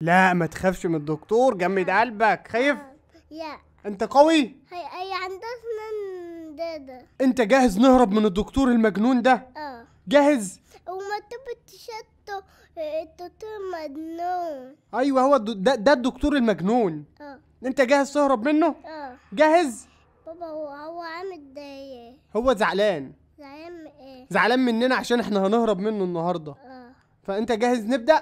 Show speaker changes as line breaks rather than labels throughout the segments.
لا ما تخافش من الدكتور جمد قلبك خايف لا انت قوي
هي اي عندها من ده
انت جاهز نهرب من الدكتور المجنون ده اه جاهز
وما تشتو الدكتور مجنون
ايوه هو ده, ده الدكتور المجنون اه انت جاهز تهرب منه اه جاهز
بابا هو هو عامل ده ايه
هو زعلان زعلان من ايه زعلان مننا عشان احنا هنهرب منه النهارده آه. فانت جاهز نبدا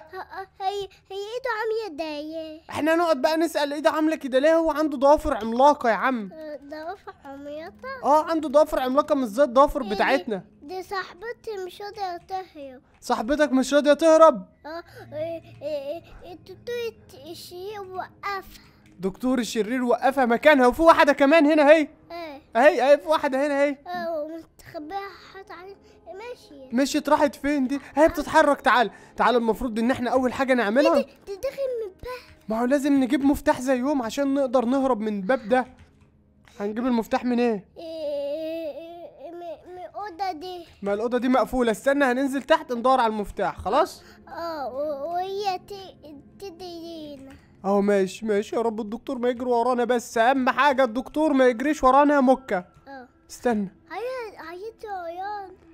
هي هي ايده عامله يدي ايه احنا
نقعد بقى نسال ايده عامله كده ليه هو عنده ضوافر عملاقه يا عم آه،
ضوافر عملاقه
اه عنده ضوافر عملاقه مش زي الضوافر يعني بتاعتنا
دي صاحبتي مش راضيه تهرب
صاحبتك مش راضيه تهرب
اه, آه،, آه، دكتور الشرير وقفها
دكتور الشرير وقفها مكانها وفي واحده كمان هنا اهي إيه. اهي اهي في واحده هنا اهي
اه ومستخبيها حاطه عليها مشيت
مشيت راحت فين دي؟ هي بتتحرك تعال تعال المفروض ان احنا اول حاجة نعملها تدخل من الباب ما هو لازم نجيب مفتاح زيهم عشان نقدر نهرب من الباب ده هنجيب المفتاح من ايه؟,
إيه،, إيه،, إيه، من الأوضة دي
ما الأوضة دي مقفولة استنى هننزل تحت ندور على المفتاح خلاص؟
اه وهي تدينا
اهو ماشي ماشي يا رب الدكتور ما يجري ورانا بس اهم حاجة الدكتور ما يجريش ورانا مكة اه استنى هي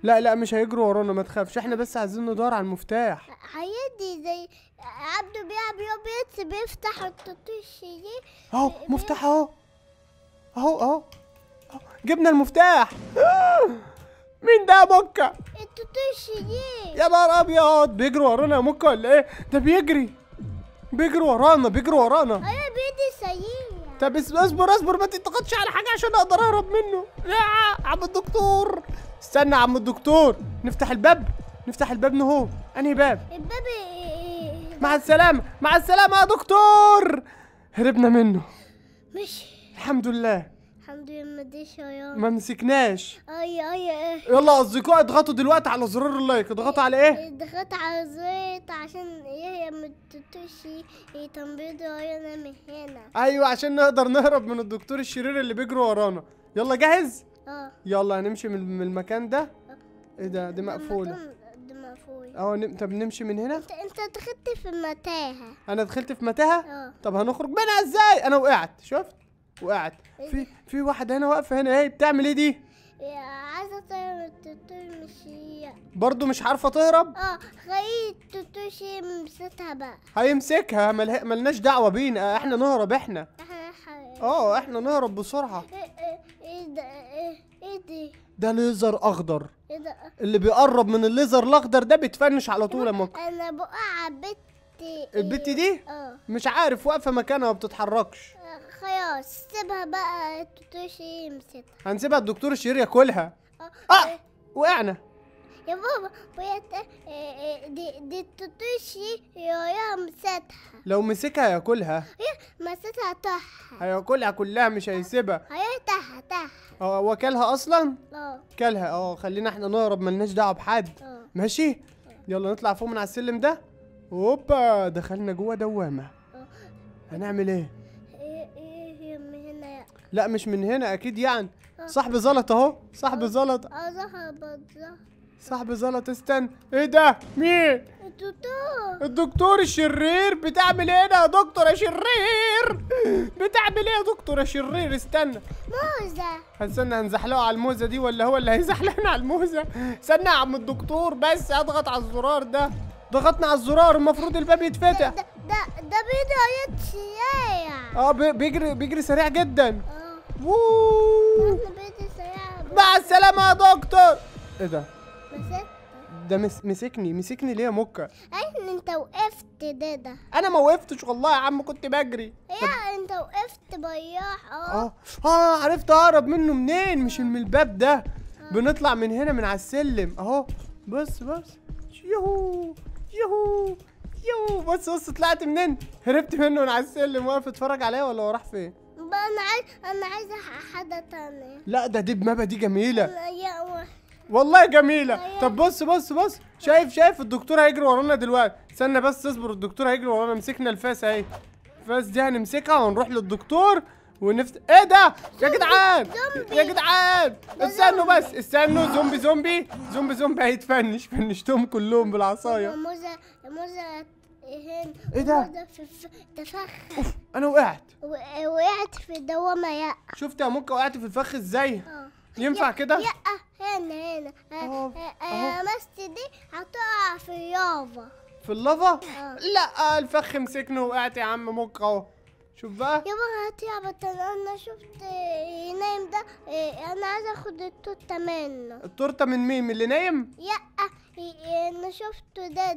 لا لا مش هيجروا ورانا ما تخافش احنا بس عايزين ندور على المفتاح
هيدي زي عبده بيلعب يوبيتس بيفتح التطيش دي
اهو مفتاح اهو اهو اهو جبنا المفتاح مين ده يا مكة؟
التوتوشي دي
يا نهار ابيض بيجري ورانا يا مكة ولا ايه؟ ده بيجري بيجري ورانا بيجري ورانا
ايوه بيدي سيئ
طب اصبر اصبر ما تنتقدش على حاجه عشان اقدر اهرب منه لا عم الدكتور استنى يا عم الدكتور نفتح الباب نفتح الباب نهو انهي باب الباب إيه، إيه، مع السلامه مع السلامه يا دكتور هربنا منه ماشي الحمد لله
الحمد لله ما اديش ما
مسكناش
اي اي ايه يلا اصدقائي
اضغطوا دلوقتي على زرار اللايك اضغطوا على ايه
اضغط على زر عشان ايه ما تتوشي يتنبض ورانا من هنا
ايوه عشان نقدر نهرب من الدكتور الشرير اللي بيجري ورانا يلا جاهز اه يلا هنمشي من المكان ده آه. ايه ده دي مقفوله اه نم... طب نمشي من هنا انت
انت دخلت في متاهه
انا دخلت في متاهه اه طب هنخرج منها ازاي انا وقعت شفت وقعت إيه. في في واحده هنا واقفه هنا ايه بتعمل ايه دي
إيه، عايزه اطير التوتو مش برضه مش عارفه تهرب اه خلي التوتو يمسكها بقى
هيمسكها مله... ملناش دعوه بينا احنا نهرب احنا اه احنا نهرب بسرعه
ايه, إيه، ده ايه دي
ده ليزر اخضر
ايه ده اللي بيقرب من
الليزر الاخضر ده بيتفنش على طول يا ممكن
انا بقع بت البت البت دي اه
مش عارف واقفه مكانها ما بتتحركش
خلاص سيبها بقى الدكتور شيرين يمسكها
هنسيبها الدكتور شير ياكلها آه،, آه،, اه وقعنا
يا بابا بقيت آه، دي دي الدكتور شير يا مسكها
لو مسكها هياكلها
مسكها طح
هياكلها كلها مش هيسيبها
هيطحها طح
اه هو كلها اصلا اه كلها اه خلينا احنا نهرب ملناش دعوه بحد ماشي يلا نطلع فوق من على السلم ده هوبا دخلنا جوه دوامه هنعمل ايه لا مش من هنا اكيد يعني آه. صاحبي زلط اهو صاحبي آه. زلط اه صاحبي صاحبي زلط استنى ايه ده مين
الدكتور
الدكتور الشرير بتعمل ايه ده يا دكتور يا شرير بتعمل ايه يا دكتور يا شرير استنى موزه هنستنى هنزحلقه على الموزه دي ولا هو اللي هيزحلقنا على الموزه استنى يا عم الدكتور بس اضغط على الزرار ده ضغطنا على الزرار المفروض الباب يتفتح ده ده, ده بيجري سريع اه بيجري بيجري سريع جدا اه مع السلامة يا دكتور ايه ده؟ ده مس... مسكني مسكني ليه يا مكة؟
ايوه انت وقفت ده ده
انا ما وقفتش والله يا عم كنت بجري يا
انت وقفت بياح آه. اه
اه عرفت اهرب منه منين مش من الباب ده آه. بنطلع من هنا من على السلم اهو بص بص يوهو يوهو يوهو بص بص طلعت منين هربت منه وانا على السلم واقف اتفرج عليا ولا هو راح فين
بقى انا عايز انا عايزه حاجه
ثانيه لا ده دي بمبا دي جميله والله جميله طب بص بص بص شايف شايف الدكتور هيجري ورانا دلوقتي استنى بس اصبر الدكتور هيجري ورانا مسكنا الفاس اهي الفاس دي هنمسكها ونروح للدكتور ونفت ايه ده يا جدعان يا جدعان استنوا بس استنوا زومبي زومبي زومبي زومبي هيتفنش فنشتهم كلهم بالعصايه يا
موزه يا موزه ايه ده؟ اوف انا وقعت وقعت في دوامه يا
شفت يا موكا وقعت في الفخ ازاي؟ اه ينفع كده؟ يا
آه، هنا هنا لمست آه، آه، دي هتقع في اللافا
في اللافا؟ لا الفخ مسكني وقعت يا عم موكا اهو شوف بقى
يابا هات يا بطل انا شفت نايم ده إيه، انا عايز اخد التورته منه
التورته من مين من اللي نايم
لا إيه، إيه، انا شفته ده,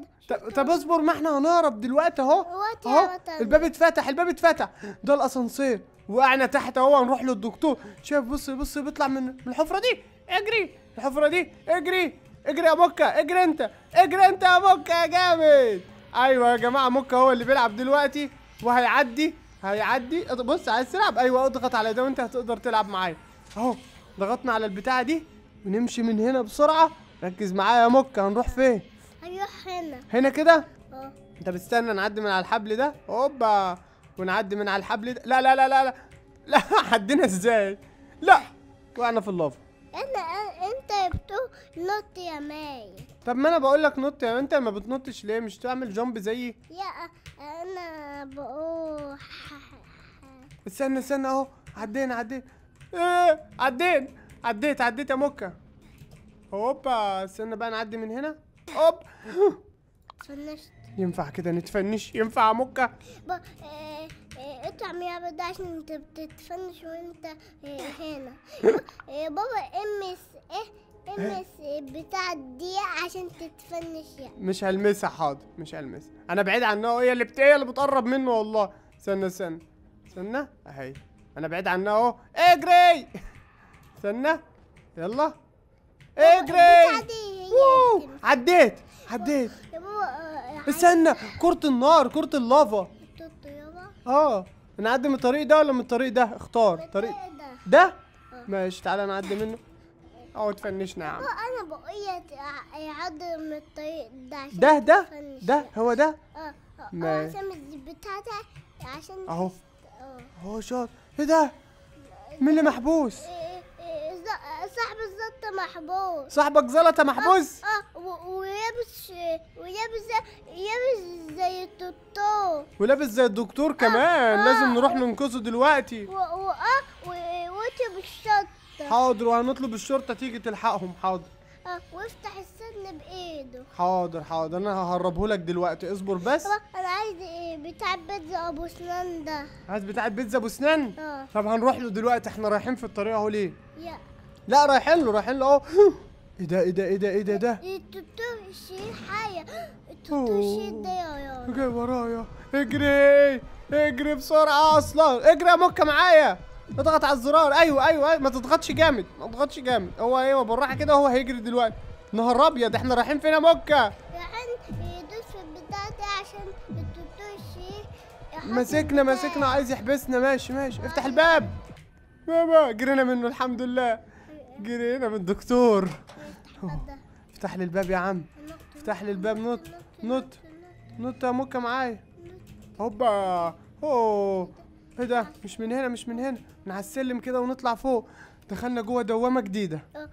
طب اصبر ما احنا هنهرب دلوقتي اهو اهو الباب اتفتح الباب اتفتح ده الاسانسير وقعنا تحت اهو هنروح للدكتور شايف بص بص بيطلع من من الحفره دي اجري الحفره دي اجري اجري يا مكه اجري انت اجري انت يا مكه يا جامد ايوه يا جماعه مكه هو اللي بيلعب دلوقتي وهيعدي هيعدي بص عايز تلعب ايوه اضغط على ده وانت هتقدر تلعب معايا اهو ضغطنا على البتاعه دي ونمشي من هنا بسرعه ركز معايا يا مكه هنروح فين
هنروح هنا هنا كده اه
انت بتستنى نعدي من على الحبل ده هوبا ونعدي من على الحبل ده لا لا لا لا لا لا عدينا ازاي لا وقعنا في اللافا
انا انت بتقول نط يا ماي
طب ما انا بقول لك نط يا انت ما بتنطش ليه مش تعمل جامب زيي
يا انا
بقول استنى استنى اهو عدينا عدينا ايه عدينا عديت عديت يا مكه هوبا استنى بقى نعدي من هنا هوب اتفنشت ينفع كده نتفنش ينفع يا مكه
اطعم يا بدا عشان انت بتتفنش وانت آه، هنا بابا ام اس ايه إيه؟ المس بتاع دي عشان تتفنش يعني
مش هلمسها حاضر مش هلمسها انا بعيد عنها هي اللي بت هي اللي بتقرب منه والله استنى استنى استنى اهي انا بعيد عنها اهو اجري استنى يلا اجري عديت عديت آه، آه، استنى كرة النار كرة اللافا اه نعدي من الطريق ده ولا من الطريق ده اختار طريق ده آه. ماشي تعالى نعدي منه اه تفنشنا نعم. يا عم
انا بقية يعض من الطريق ده عشان ده ده ده هو ده اه, أه،, أه، عشان بتاعتي عشان اهو أه.
اهو شاطر ايه ده مين اللي محبوس
إيه، إيه، إيه، صاحب الزلطة محبوس صاحبك زلطة محبوس اه ولابس ولابس لابس زي الدكتور
ولابس زي الدكتور كمان لازم نروح ننقذه دلوقتي
واه وقتي بالشط حاضر
وهنطلب الشرطه تيجي تلحقهم حاضر
اه وافتح السن بايده
حاضر حاضر انا ههربه لك دلوقتي اصبر بس
انا عايز ايه بتاع بيتزا ابو سنان ده
عايز بتاع بيتزا ابو سنان اه طب هنروح له دلوقتي احنا رايحين في الطريق اهو ليه لا لا رايحين له رايحين له اهو ايه ده ايه ده ايه ده ايه ده ده
التوتو الشيء حاجه
التوتو الشيء ده يا يا جاي ورايا اجري اجري بسرعه اصلا اجري يا مكه معايا اضغط على الزرار ايوه ايوه, أيوة. ما تضغطش جامد ما تضغطش جامد هو ايوه بالراحه كده هو هيجري دلوقتي نهار ابيض احنا رايحين فين يا موكا
رايحين يدوس في البتاع دي عشان ما
تدوش مسكنا مسكنا عايز يحبسنا ماشي ماشي افتح الباب بابا جرينا منه الحمد لله جرينا من الدكتور افتح لي الباب يا عم افتح لي الباب نط نط نط يا موكا معايا هوبا اوه ايه ده مش من هنا مش من هنا من على السلم كده ونطلع فوق دخلنا جوه دوامه جديده
آه،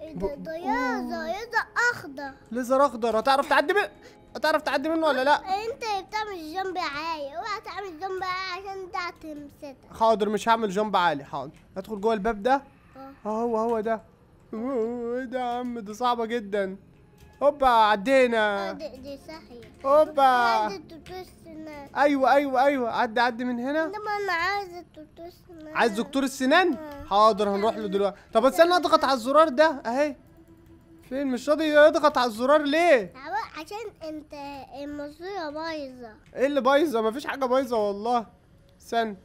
ايه ده ده يزر يزر اخضر
ليزر اخضر هتعرف تعدي منه هتعرف تعدي منه ولا لا
انت اللي بتعمل جنب عالي اوعى تعمل جنب عالي عشان ده تمسكك
حاضر مش هعمل جنب عالي حاضر ادخل جوه الباب ده اه, آه، هو هو ده ايه ده يا عم ده صعبه جدا اوبا عدينا آه،
دي, صحيح اوبا ايوه ايوه
ايوه عدي عدي من هنا انما
انا عايز دكتور
السنان عايز دكتور السنان آه. حاضر هنروح له دلوقتي طب استنى اضغط على الزرار ده اهي فين مش راضي يضغط على الزرار ليه
عشان انت المصوره بايظه
ايه اللي بايظه مفيش حاجه بايظه والله استنى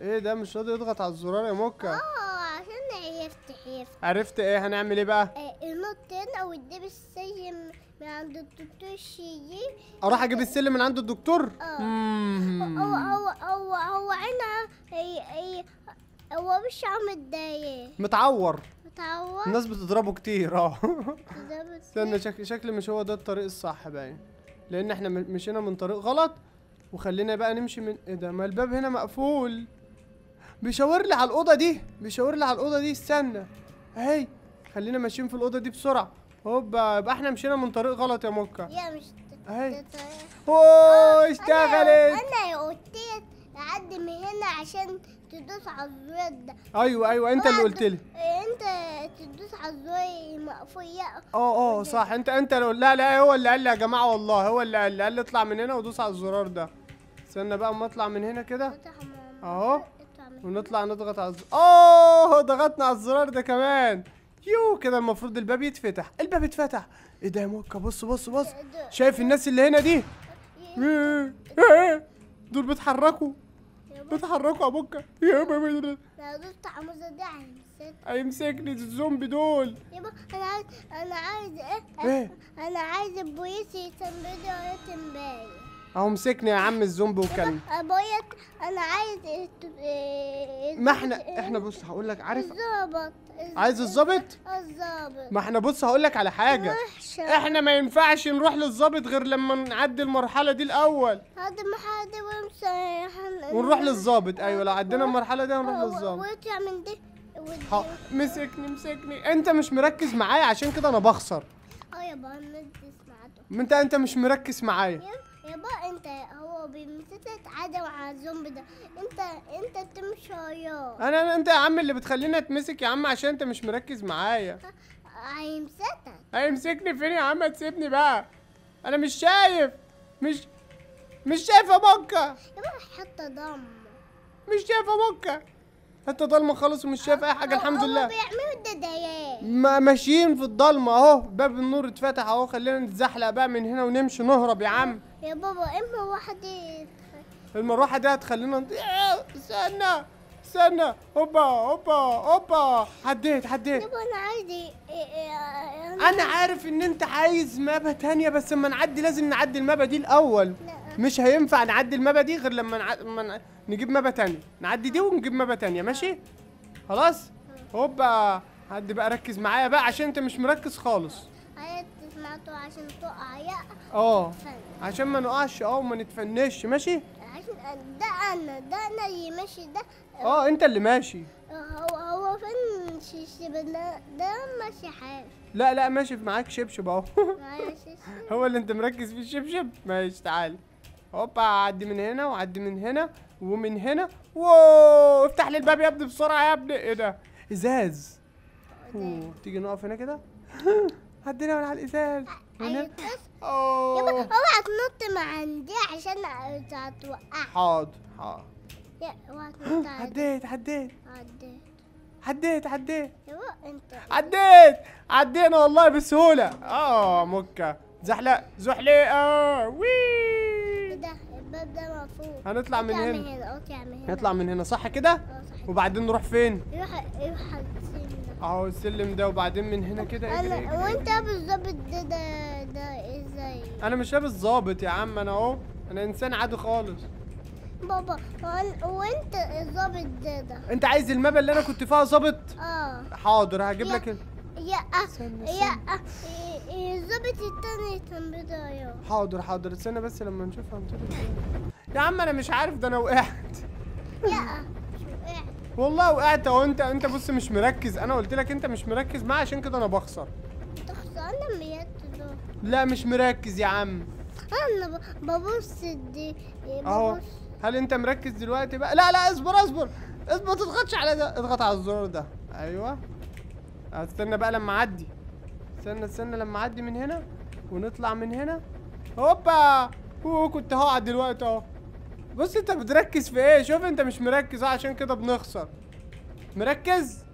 ايه ده مش راضي يضغط على الزرار يا موكا
اه عرفت
عرفت ايه هنعمل ايه بقى
آه هنا وتجيب السلم من عند الدكتور شيرين اروح اجيب
السلم من عند الدكتور اه
هو هو هو هو انا هي هي هو مش عم متضايق
متعور
متعور الناس
بتضربه كتير اه استنى شكل شكل مش هو ده الطريق الصح باين لان احنا مشينا من طريق غلط وخلينا بقى نمشي من ايه ده ما الباب هنا مقفول بيشاور لي على الاوضه دي بيشاور لي على الاوضه دي استنى اهي خلينا ماشيين في الاوضه دي بسرعه هوبا يبقى احنا مشينا من طريق غلط يا موكا يا مش اهي اوه اشتغلت
انا قلت لك تعدي من هنا عشان تدوس على الزرار ده
ايوه ايوه انت اللي قلت لي
انت تدوس على الزرار المقفول
اه اه صح انت انت لو لا لا هو اللي قال لي يا جماعه والله هو اللي قال لي اطلع من هنا ودوس على الزرار ده استنى بقى اما اطلع من هنا كده اهو ونطلع نضغط على الزرار اوه ضغطنا على الزرار ده كمان يو كده المفروض الباب يتفتح الباب اتفتح ايه ده يا موكا بص بص بص شايف الناس اللي هنا دي دول بيتحركوا بيتحركوا يا موكا يا بابا دول
طعموزه ده
هيمسكني الزومبي دول
انا عايز انا عايز ايه, إيه؟ انا عايز البوليس يتنبهني ويتنبهني
اهو مسكني يا عم الزومبي وكلم
ابويا انا عايز ما احنا احنا
بص هقول لك عارف
الظابط عايز الظابط الظابط
ما احنا بص هقول لك على حاجه وحشة. احنا ما ينفعش نروح للظابط غير لما نعدي المرحله دي الاول
هذه المرحله دي وامشي ونروح للظابط ايوه لو عدينا المرحله دي هنروح للظابط واطلع من دي ها مسكني مسكني
انت مش مركز معايا عشان كده انا بخسر
اه يا بابا مركز
معايا انت انت مش مركز معايا
يابا انت هو بيمسكك عدم على الزومبي ده انت انت بتمشي وياه انا انت يا عم
اللي بتخليني اتمسك يا عم عشان انت مش مركز معايا
هيمسكك
هيمسكني فين يا عم تسيبني بقى انا مش شايف مش مش شايفه مكه
يابا حتى ضلمه
مش شايف مكه حتى ضلمه خالص ومش شايف اي حاجه الحمد لله
بيعملوا الددايات
ماشيين في الضلمه اهو باب النور اتفتح اهو خلينا نتزحلق بقى من هنا ونمشي نهرب يا عم
يا بابا واحد المروحه دي
المروحه دي هتخلينا استنى استنى هوبا هوبا هوبا عديت عديت يابا
انا عادي إيه، إيه، انا عارف
ان انت عايز مابا تانية بس اما نعدي لازم نعدي المابا دي الاول لا. مش هينفع نعدي المابا دي غير لما نع... من... نجيب مابا تانية نعدي دي ونجيب مابا تانية ماشي خلاص اه. هوبا عدي بقى ركز معايا بقى عشان انت مش مركز خالص
بتاعته عشان تقع يقع
اه عشان ما نقعش اه وما نتفنش ماشي
عشان ده انا ده انا اللي ماشي ده
اه انت اللي ماشي
آه، هو هو فين شبشب ده ماشي حاف
لا لا ماشي معاك شبشب اهو هو اللي انت مركز فيه الشبشب ماشي تعالى هوبا عدي من هنا وعدي من هنا ومن هنا واو افتح لي الباب يا ابني بسرعه يا ابني ايه ده ازاز تيجي نقف هنا كده من على الازاز ونم اوه اوعى
تنط مع دي عشان هتوقع
حاضر حاضر
عديت عديت عديت
عديت عديت عديت عدينا والله بسهوله اه مكه زحلق زحليقه وي ده الباب ده مقفول هنطلع من هنا هنطلع من هنا صح كده آه، وبعدين نروح فين
يروح يروح
اهو السلم ده وبعدين من هنا كده اجري اجري
وانت بالظبط ده ده ده ازاي
انا مش لابس ظابط يا عم انا اهو انا انسان عادي خالص
بابا وانت الظابط ده ده
انت عايز المبا اللي انا كنت فيها ظابط اه حاضر هجيب لك يا
يا الظابط التاني كان بدايه
حاضر حاضر استنى بس لما نشوفها يا عم انا مش عارف ده انا وقعت يا والله وقعت اهو انت انت بص مش مركز انا قلت لك انت مش مركز معايا عشان كده انا بخسر
بتخسر لما يقتلوا
لا مش مركز يا عم
آه، انا ببص دي إيه، اهو
هل انت مركز دلوقتي بقى لا لا اصبر اصبر اصبر ما تضغطش على ده اضغط على الزرار ده ايوه استنى بقى لما اعدي استنى استنى لما اعدي من هنا ونطلع من هنا هوبا هو كنت هقعد دلوقتي اهو بص انت بتركز في ايه شوف انت مش مركز اه، عشان كده بنخسر مركز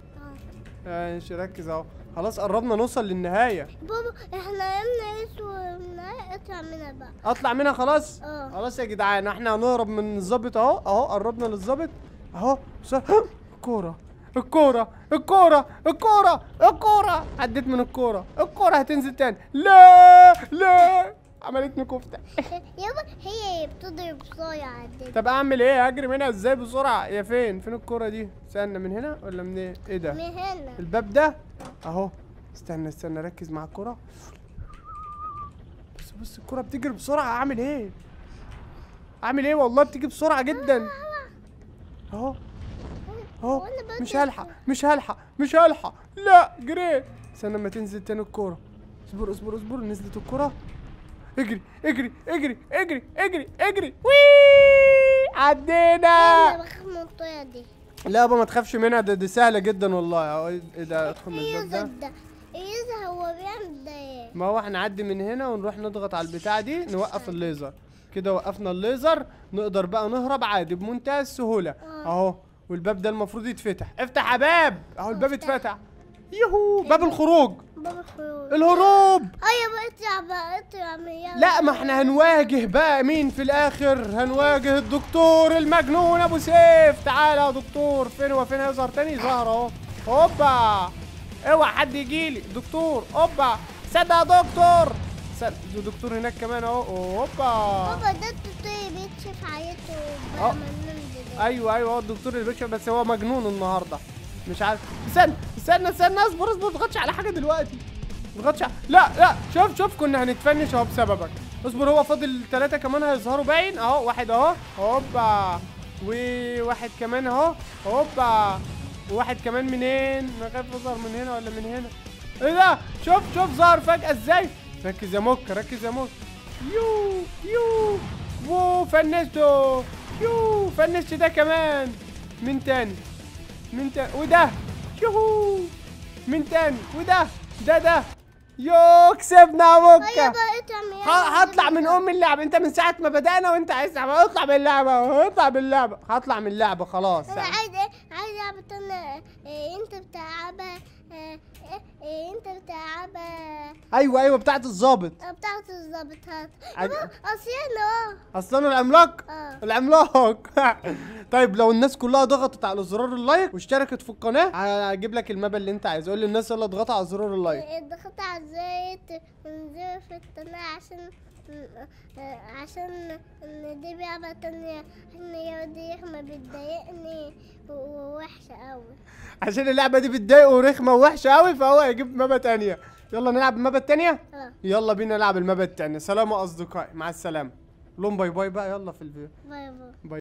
اه مش ركز اهو خلاص قربنا نوصل للنهايه
بابا احنا قمنا ايش والنهايه
اطلع منها بقى اطلع منها خلاص اه خلاص يا جدعان احنا هنهرب من الظابط اهو اهو قربنا للظابط اهو كوره الكورة الكورة الكورة الكورة عديت من الكورة الكورة هتنزل تاني لا لا عملتني كفته
يابا هي بتضرب صايع عندنا طب اعمل
ايه اجري منها ازاي بسرعه يا فين فين الكره دي استنى من هنا ولا من ايه ايه ده من هنا الباب ده اهو استنى استنى ركز مع الكره بص بص الكره بتجري بسرعه اعمل ايه اعمل ايه والله بتيجي بسرعه جدا اهو اهو مش هلحق مش هلحق مش هلحق لا جريت استنى لما تنزل تاني الكوره اصبر اصبر اصبر نزلت الكوره اجري اجري اجري اجري اجري اجري وي عدينا انا
بخاف دي
لا بابا ما تخافش منها ده دي سهله جدا والله ايه ده إيه ادخل من الباب
ده الليزر إيه هو بيعمل ده ايه
ما هو هنعدي من هنا ونروح نضغط على البتاعه دي نوقف الليزر كده وقفنا الليزر نقدر بقى نهرب عادي بمنتهى السهوله آه. اهو والباب ده المفروض يتفتح افتح يا باب اهو الباب اتفتح يهو باب إيه الخروج الهروب
ايوه اطلع بقى اطلع من
لا ما احنا هنواجه بقى مين في الاخر هنواجه الدكتور المجنون ابو سيف تعالى يا دكتور فين وفين هيظهر تاني ظهر اهو هوبا اوعى حد يجيلي دكتور هوبا صدق يا دكتور صدق دكتور هناك كمان اهو هوبا بابا
ده الدكتور بيكشف عيته أه.
ايوه ايوه هو الدكتور اللي بيكشف بس هو مجنون النهارده مش عارف استنى استنى استنى اصبر اصبر ما تضغطش على حاجه دلوقتي ما تضغطش لا لا شوف شوف كنا هنتفنش اهو بسببك اصبر هو فاضل ثلاثه كمان هيظهروا باين اهو واحد اهو هوبا وواحد كمان اهو هوبا وواحد كمان منين انا خايف اظهر من هنا ولا من هنا ايه ده شوف شوف ظهر فجاه ازاي ركز يا موك ركز يا موك يو يو وو فنشته يو فنشت ده كمان من تاني من تاني وده يوهو مين تاني وده ده ده يو كسبنا موكا طيب،
هطلع من
ام اللعبه انت من ساعه ما بدانا وانت عايز تلعب اطلع من اللعبه اطلع من اللعبه هطلع من اللعبه خلاص انا عايز
ايه؟ عايز لعبه إيه، انت بتلعبها إيه، انت بتلعبها
ايوه ايوه بتاعه الظابط
آه، بتاعه الظابط هات اصل انا
اصل انا العملاق اه العملاق طيب لو الناس كلها ضغطت على زرار اللايك واشتركت في القناه هجيب لك المابا اللي انت عايزه قول للناس يلا اضغطوا على زرار اللايك
اضغط على زر ونزل في القناه عشان عشان دي لعبة تانية عشان يا دي رخمة بتضايقني ووحشة
قوي عشان اللعبة دي بتضايقه ورخمة ووحشة قوي فهو هيجيب مابا تانية يلا نلعب المابا التانية؟ اه. يلا بينا نلعب المابا التانية سلام يا أصدقائي مع السلامة لهم باي باي بقى يلا في الفيديو باي باي